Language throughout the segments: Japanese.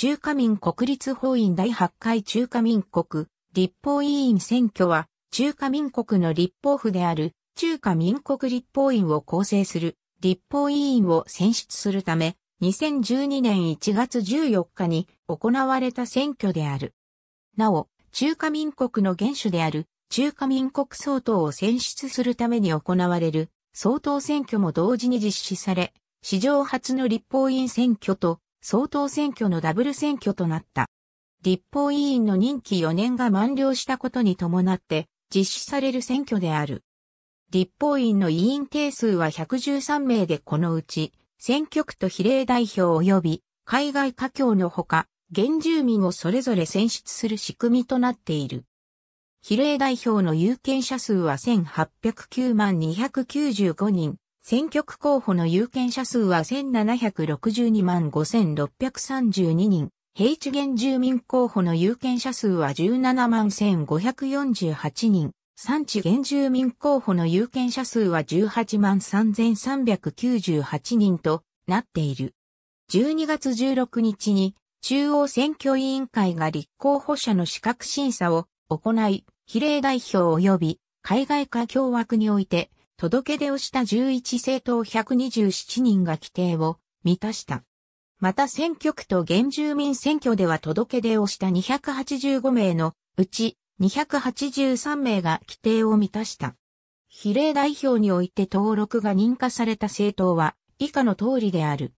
中華民国立法院第8回中華民国立法委員選挙は中華民国の立法府である中華民国立法院を構成する立法委員を選出するため2012年1月14日に行われた選挙である。なお、中華民国の元首である中華民国総統を選出するために行われる総統選挙も同時に実施され、史上初の立法院選挙と総統選挙のダブル選挙となった。立法委員の任期4年が満了したことに伴って実施される選挙である。立法院の委員定数は113名でこのうち、選挙区と比例代表及び海外華僑のほか、原住民をそれぞれ選出する仕組みとなっている。比例代表の有権者数は1809万295人、選挙区候補の有権者数は1762万5632人。平地原住民候補の有権者数は17万1548人。産地原住民候補の有権者数は18万3398人となっている。12月16日に中央選挙委員会が立候補者の資格審査を行い、比例代表及び海外化共和区において届け出をした11政党127人が規定を満たした。また選挙区と原住民選挙では届け出をした285名のうち283名が規定を満たした。比例代表において登録が認可された政党は以下の通りである。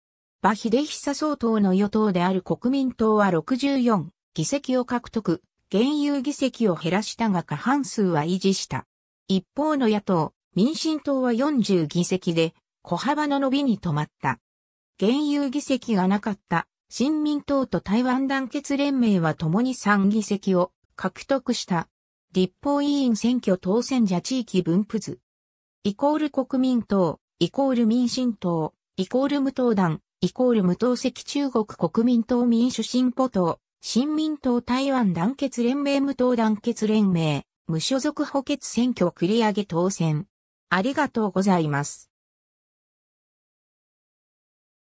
馬秀久総統の与党である国民党は64議席を獲得、現有議席を減らしたが過半数は維持した。一方の野党、民進党は40議席で小幅の伸びに止まった。現有議席がなかった新民党と台湾団結連盟は共に3議席を獲得した。立法委員選挙当選者地域分布図。イコール国民党、イコール民進党、イコール無党団、イコール無党籍中国国民党民主進歩党、新民党台湾団結連盟無党団結連盟、無所属補欠選挙繰り上げ当選。ありがとうございます。